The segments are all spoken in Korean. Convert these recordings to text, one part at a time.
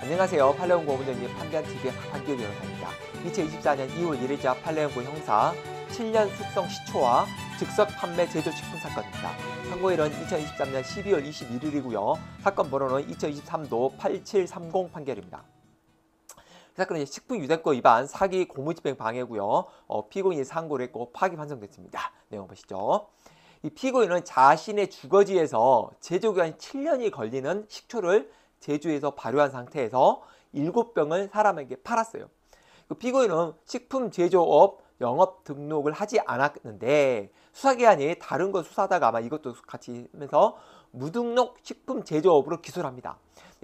안녕하세요. 팔레온고 문전님 판변TV의 박한길 변호사입니다. 2024년 2월 1일자 팔레온고 형사 7년 숙성 시초와 즉석 판매 제조 식품 사건입니다. 선고일은 2023년 12월 21일이고요. 사건 번호는 2023도 8730 판결입니다. 사건은 식품유대법 위반 사기 고무집행 방해고요. 어, 피고인이 상고를 했고 파기 판정됐습니다. 내용 보시죠. 이 피고인은 자신의 주거지에서 제조기간 7년이 걸리는 식초를 제주에서 발효한 상태에서 일곱 병을 사람에게 팔았어요. 그 피고인은 식품 제조업 영업 등록을 하지 않았는데 수사기관이 다른 걸 수사하다가 아마 이것도 같이 하면서 무등록 식품 제조업으로 기소를 합니다.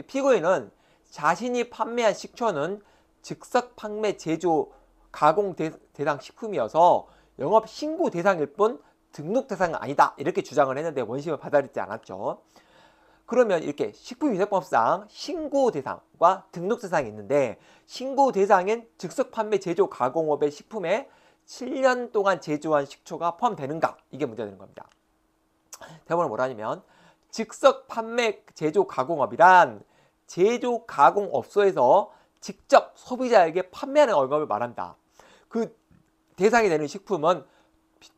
피고인은 자신이 판매한 식초는 즉석 판매 제조 가공 대, 상 식품이어서 영업 신고 대상일 뿐 등록 대상은 아니다 이렇게 주장을 했는데 원심을 받아들이지 않았죠. 그러면 이렇게 식품위생법상 신고 대상과 등록 대상이 있는데 신고 대상인 즉석 판매 제조 가공업의 식품에 7년 동안 제조한 식초가 포함되는가 이게 문제 되는 겁니다. 대본을 뭐라 하냐면 즉석 판매 제조 가공업이란 제조 가공업소에서 직접 소비자에게 판매하는 얼감을 말한다. 그 대상이 되는 식품은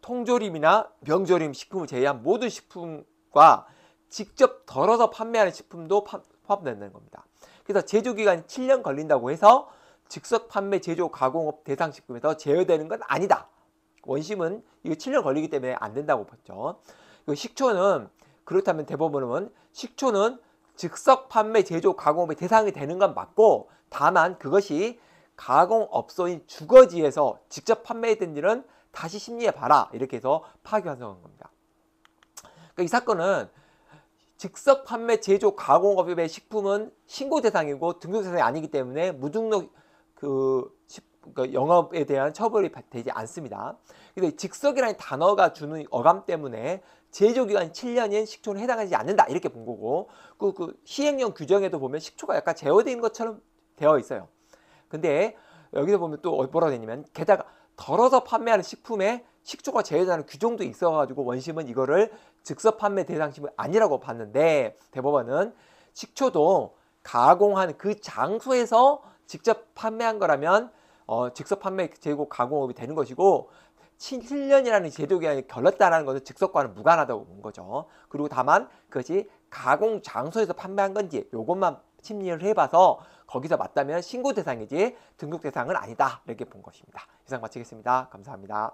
통조림이나 명조림 식품을 제외한 모든 식품과 직접 덜어서 판매하는 식품도 포함된다는 겁니다. 그래서 제조기간이 7년 걸린다고 해서 즉석 판매 제조 가공업 대상 식품에서 제외되는 건 아니다. 원심은 이거 7년 걸리기 때문에 안 된다고 봤죠. 식초는 그렇다면 대법원은 식초는 즉석 판매 제조 가공업의 대상이 되는 건 맞고 다만 그것이 가공업소인 주거지에서 직접 판매했던 일은 다시 심리해 봐라 이렇게 해서 파기환송한 겁니다. 그러니까 이 사건은 즉석 판매 제조 가공업의 식품은 신고 대상이고 등록 대상이 아니기 때문에 무등록 그, 그 영업에 대한 처벌이 되지 않습니다. 근데 즉석이라는 단어가 주는 어감 때문에 제조기간 7년인 식초는 해당하지 않는다 이렇게 본 거고 그, 그 시행령 규정에도 보면 식초가 약간 제어된 것처럼 되어 있어요. 근데 여기서 보면 또 뭐라고 되냐면 게다가 덜어서 판매하는 식품에 식초가 제외되는 규정도 있어가지고 원심은 이거를 즉석 판매 대상심은 아니라고 봤는데 대법원은 식초도 가공한 그 장소에서 직접 판매한 거라면 어, 즉석 판매 재고 가공업이 되는 것이고 7년이라는 제도 기간이 걸렸다는 것은 즉석과는 무관하다고 본 거죠. 그리고 다만 그것이 가공 장소에서 판매한 건지 요것만 심리를 해봐서 거기서 맞다면 신고 대상이지 등급 대상은 아니다 이렇게 본 것입니다. 이상 마치겠습니다. 감사합니다.